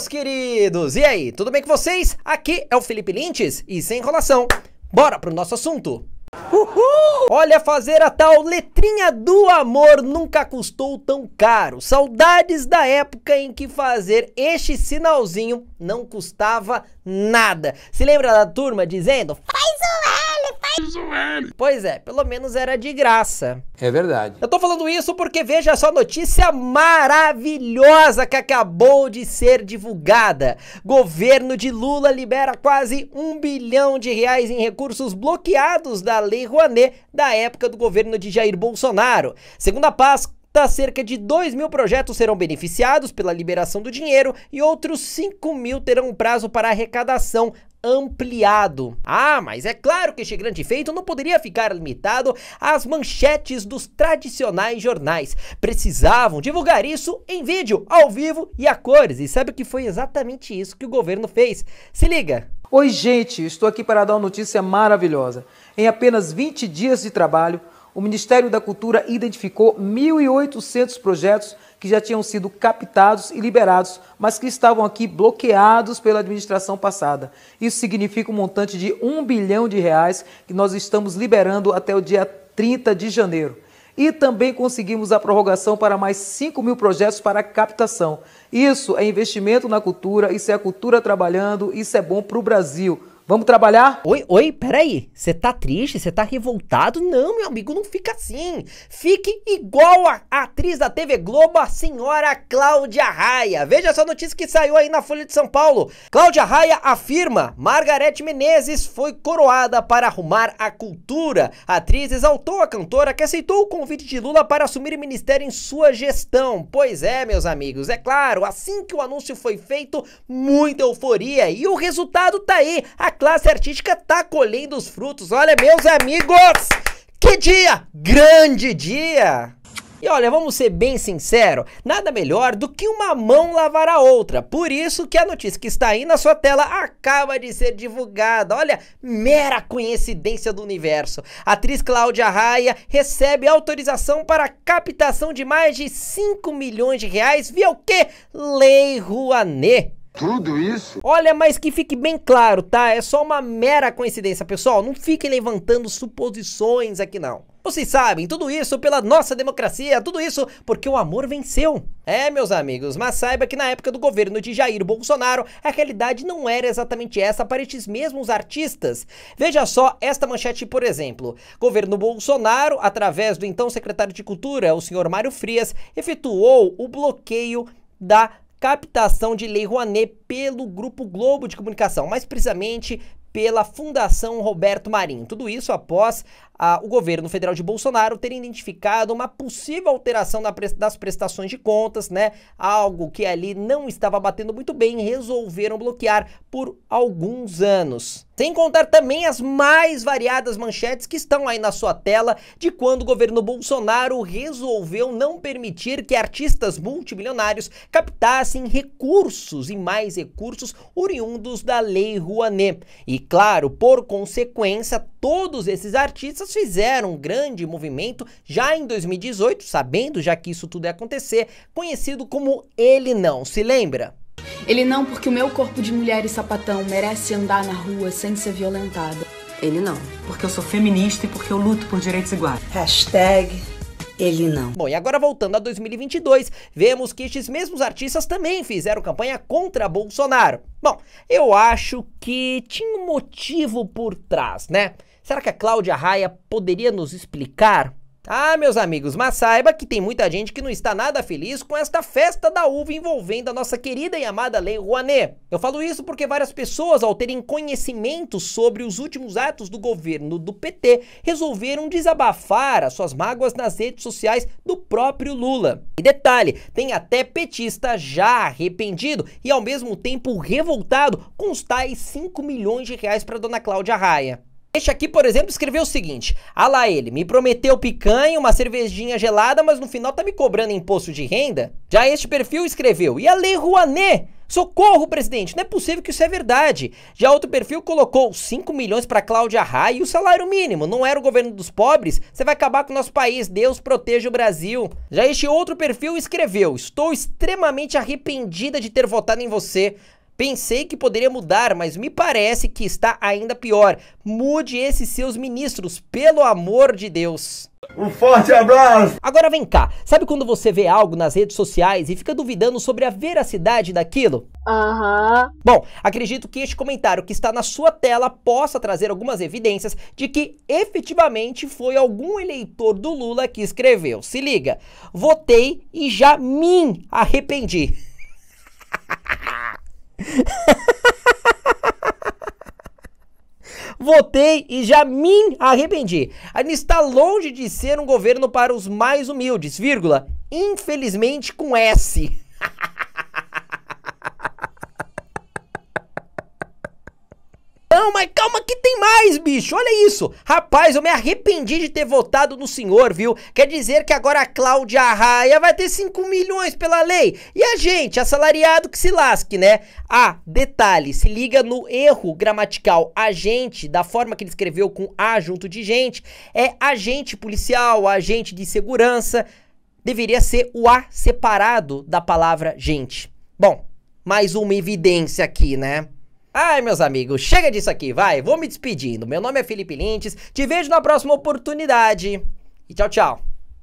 meus queridos! E aí, tudo bem com vocês? Aqui é o Felipe Lintes e sem enrolação, bora pro nosso assunto! Uhul! Olha, fazer a tal letrinha do amor nunca custou tão caro. Saudades da época em que fazer este sinalzinho não custava nada. Se lembra da turma dizendo: Faz o um Pois é, pelo menos era de graça. É verdade. Eu tô falando isso porque veja só a notícia maravilhosa que acabou de ser divulgada. Governo de Lula libera quase um bilhão de reais em recursos bloqueados da Lei Rouanet da época do governo de Jair Bolsonaro. Segundo a pasta, cerca de 2 mil projetos serão beneficiados pela liberação do dinheiro e outros 5 mil terão um prazo para arrecadação ampliado. Ah, mas é claro que este grande feito não poderia ficar limitado às manchetes dos tradicionais jornais. Precisavam divulgar isso em vídeo, ao vivo e a cores. E sabe o que foi exatamente isso que o governo fez? Se liga! Oi, gente, estou aqui para dar uma notícia maravilhosa. Em apenas 20 dias de trabalho, o Ministério da Cultura identificou 1.800 projetos que já tinham sido captados e liberados, mas que estavam aqui bloqueados pela administração passada. Isso significa um montante de um bilhão de reais que nós estamos liberando até o dia 30 de janeiro. E também conseguimos a prorrogação para mais 5 mil projetos para captação. Isso é investimento na cultura, isso é a cultura trabalhando, isso é bom para o Brasil. Vamos trabalhar? Oi, oi, peraí. Você tá triste? Você tá revoltado? Não, meu amigo, não fica assim. Fique igual a atriz da TV Globo, a senhora Cláudia Raia. Veja essa notícia que saiu aí na Folha de São Paulo. Cláudia Raia afirma: Margarete Menezes foi coroada para arrumar a cultura. A atriz exaltou a cantora que aceitou o convite de Lula para assumir o ministério em sua gestão. Pois é, meus amigos, é claro, assim que o anúncio foi feito, muita euforia. E o resultado tá aí. A classe artística tá colhendo os frutos. Olha, meus amigos, que dia! Grande dia! E olha, vamos ser bem sincero, nada melhor do que uma mão lavar a outra. Por isso que a notícia que está aí na sua tela acaba de ser divulgada. Olha, mera coincidência do universo. A atriz Cláudia Raia recebe autorização para captação de mais de 5 milhões de reais via o quê? Lei Rouanet. Tudo isso? Olha, mas que fique bem claro, tá? É só uma mera coincidência, pessoal. Não fiquem levantando suposições aqui, não. Vocês sabem, tudo isso pela nossa democracia, tudo isso porque o amor venceu. É, meus amigos, mas saiba que na época do governo de Jair Bolsonaro, a realidade não era exatamente essa para estes mesmos artistas. Veja só esta manchete, por exemplo. Governo Bolsonaro, através do então secretário de Cultura, o senhor Mário Frias, efetuou o bloqueio da captação de Lei Rouanet pelo Grupo Globo de Comunicação, mais precisamente pela Fundação Roberto Marinho. Tudo isso após o governo federal de Bolsonaro ter identificado uma possível alteração das prestações de contas, né? Algo que ali não estava batendo muito bem, resolveram bloquear por alguns anos. Sem contar também as mais variadas manchetes que estão aí na sua tela de quando o governo Bolsonaro resolveu não permitir que artistas multimilionários captassem recursos e mais recursos oriundos da Lei Rouanet. E claro, por consequência, todos esses artistas fizeram um grande movimento já em 2018, sabendo já que isso tudo ia acontecer, conhecido como Ele Não. Se lembra? Ele não, porque o meu corpo de mulher e sapatão merece andar na rua sem ser violentada. Ele não, porque eu sou feminista e porque eu luto por direitos iguais. Hashtag ele não. Bom, e agora voltando a 2022, vemos que estes mesmos artistas também fizeram campanha contra Bolsonaro. Bom, eu acho que tinha um motivo por trás, né? Será que a Cláudia Raia poderia nos explicar? Ah, meus amigos, mas saiba que tem muita gente que não está nada feliz com esta festa da uva envolvendo a nossa querida e amada Lei Rouanet. Eu falo isso porque várias pessoas, ao terem conhecimento sobre os últimos atos do governo do PT, resolveram desabafar as suas mágoas nas redes sociais do próprio Lula. E detalhe, tem até petista já arrependido e ao mesmo tempo revoltado com os tais 5 milhões de reais para dona Cláudia Raia. Este aqui, por exemplo, escreveu o seguinte: Ah lá ele, me prometeu picanha, uma cervejinha gelada, mas no final tá me cobrando imposto de renda. Já este perfil escreveu: E a Lei Rouanet? Socorro, presidente, não é possível que isso é verdade. Já outro perfil colocou 5 milhões para Cláudia Raia e o salário mínimo. Não era o governo dos pobres? Você vai acabar com o nosso país. Deus proteja o Brasil. Já este outro perfil escreveu: Estou extremamente arrependida de ter votado em você. Pensei que poderia mudar, mas me parece que está ainda pior. Mude esses seus ministros, pelo amor de Deus. Um forte abraço! Agora vem cá, sabe quando você vê algo nas redes sociais e fica duvidando sobre a veracidade daquilo? Aham. Uhum. Bom, acredito que este comentário que está na sua tela possa trazer algumas evidências de que efetivamente foi algum eleitor do Lula que escreveu. Se liga, votei e já me arrependi. Votei e já me arrependi. Ainda está longe de ser um governo para os mais humildes, vírgula, infelizmente com S. não, mas calma que tem mais, bicho. Olha isso. Rapaz, eu me arrependi de ter votado no senhor, viu? Quer dizer que agora a Cláudia Raia vai ter 5 milhões pela lei. E a gente, assalariado que se lasque, né? Ah, detalhe, se liga no erro gramatical. Agente, da forma que ele escreveu com A junto de gente, é agente policial, agente de segurança. Deveria ser o A separado da palavra gente. Bom, mais uma evidência aqui, né? Ai, meus amigos, chega disso aqui, vai. Vou me despedindo. Meu nome é Felipe Lintes. Te vejo na próxima oportunidade. E tchau, tchau.